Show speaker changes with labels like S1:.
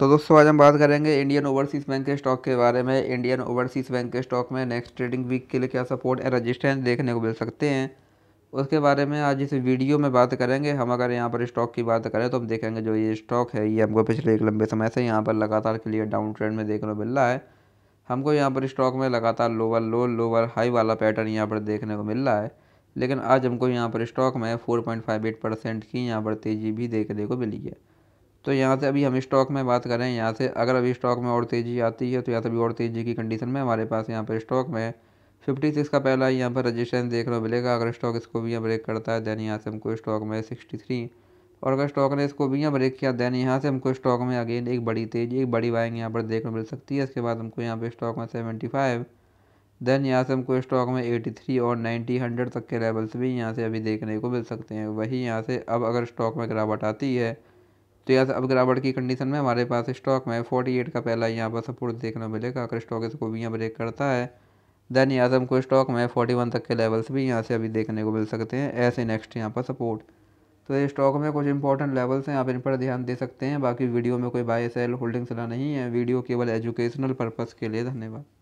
S1: तो दोस्तों आज हम बात करेंगे इंडियन ओवरसीज़ बैंक के स्टॉक के बारे में इंडियन ओवरसीज़ बैंक के स्टॉक में नेक्स्ट ट्रेडिंग वीक के लिए क्या सपोर्ट एंड रजिस्टेंस देखने को मिल सकते हैं उसके बारे में आज इस वीडियो में बात करेंगे हम अगर यहाँ पर स्टॉक की बात करें तो हम देखेंगे जो ये स्टॉक है ये हमको पिछले एक लंबे समय से यहाँ पर लगातार क्लियर डाउन ट्रेंड में देखने को मिल रहा है हमको यहाँ पर स्टॉक में लगातार लोअर लो लोअर हाई वाला पैटर्न यहाँ पर देखने को मिल रहा है लेकिन आज हमको यहाँ पर स्टॉक में फोर परसेंट की यहाँ पर तेज़ी भी देखने को मिली है तो यहाँ से अभी हम स्टॉक में बात करें यहाँ से अगर अभी स्टॉक में और तेज़ी आती है तो यहाँ से तो अभी और तेज़ी की कंडीशन में हमारे पास यहाँ पर स्टॉक में फिफ्टी सिक्स का पहला यहाँ पर रजिस्ट्रेंस देखने को मिलेगा अगर स्टॉक इसको भी यहाँ ब्रेक करता है दैन यहाँ से हमको स्टॉक में सिक्सटी थ्री और अगर स्टॉक ने इसको भी यहाँ ब्रेक किया दैन यहाँ से हमको स्टॉक में अगेन एक बड़ी तेज़ी एक बड़ी बाइंग यहाँ पर देखने मिल सकती है इसके बाद हमको यहाँ पर स्टॉक में सेवेंटी फाइव दैन यहाँ से हमको स्टॉक में एटी थ्री और नाइन्टी हंड्रेड तक के लेवल्स भी यहाँ से अभी देखने को मिल सकते हैं वही यहाँ से अब अगर स्टॉक में गिरावट आती है तो यार अब गिरावट की कंडीशन में हमारे पास स्टॉक में 48 का पहला यहाँ पर सपोर्ट देखने को मिलेगा अगर स्टॉक इसको भी यहाँ ब्रेक करता है देन यहाँ से हमको स्टॉक में 41 तक के लेवल्स भी यहाँ से अभी देखने को मिल सकते हैं ऐसे नेक्स्ट यहाँ पर सपोर्ट तो स्टॉक में कुछ इंपॉर्टेंट लेवल्स हैं आप इन पर ध्यान दे सकते हैं बाकी वीडियो में कोई बाय सेल होल्डिंग सलाह नहीं है वीडियो केवल एजुकेशनल पर्पज़ के लिए धन्यवाद